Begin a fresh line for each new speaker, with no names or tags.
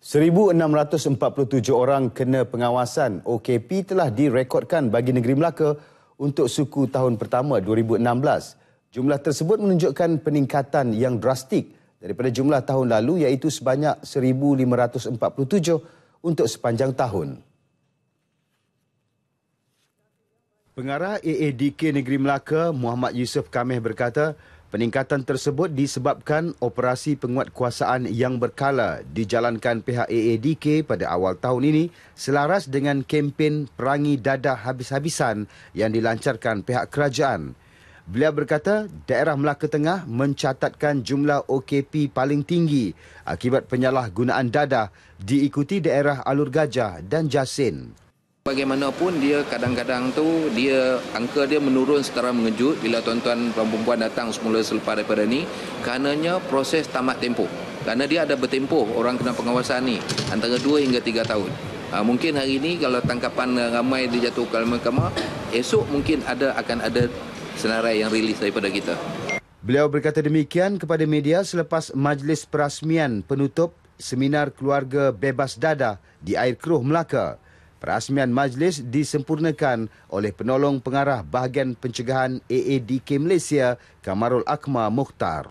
1,647 orang kena pengawasan OKP telah direkodkan bagi Negeri Melaka untuk suku tahun pertama 2016. Jumlah tersebut menunjukkan peningkatan yang drastik daripada jumlah tahun lalu iaitu sebanyak 1,547 untuk sepanjang tahun. Pengarah AADK Negeri Melaka, Muhammad Yusuf Kameh berkata, Peningkatan tersebut disebabkan operasi penguatkuasaan yang berkala dijalankan pihak AADK pada awal tahun ini selaras dengan kempen perangi dadah habis-habisan yang dilancarkan pihak kerajaan. Beliau berkata daerah Melaka Tengah mencatatkan jumlah OKP paling tinggi akibat penyalahgunaan dadah diikuti daerah Alur Gajah dan Jasin.
Bagaimanapun dia kadang-kadang tu dia angka dia menurun secara mengejut bila tuan-tuan dan puan-puan datang semula selepas daripada ni kerananya proses tamat tempoh. Kerana dia ada bertempoh orang kena pengawasan ni antara 2 hingga 3 tahun. Ha, mungkin hari ini kalau tangkapan ramai dijatuhkan mahkamah, esok mungkin ada akan ada senarai yang rilis daripada kita.
Beliau berkata demikian kepada media selepas majlis perasmian penutup seminar keluarga bebas dada di Air Keruh Melaka. Perasmian majlis disempurnakan oleh penolong pengarah bahagian pencegahan AADK Malaysia, Kamarul Akma Mukhtar.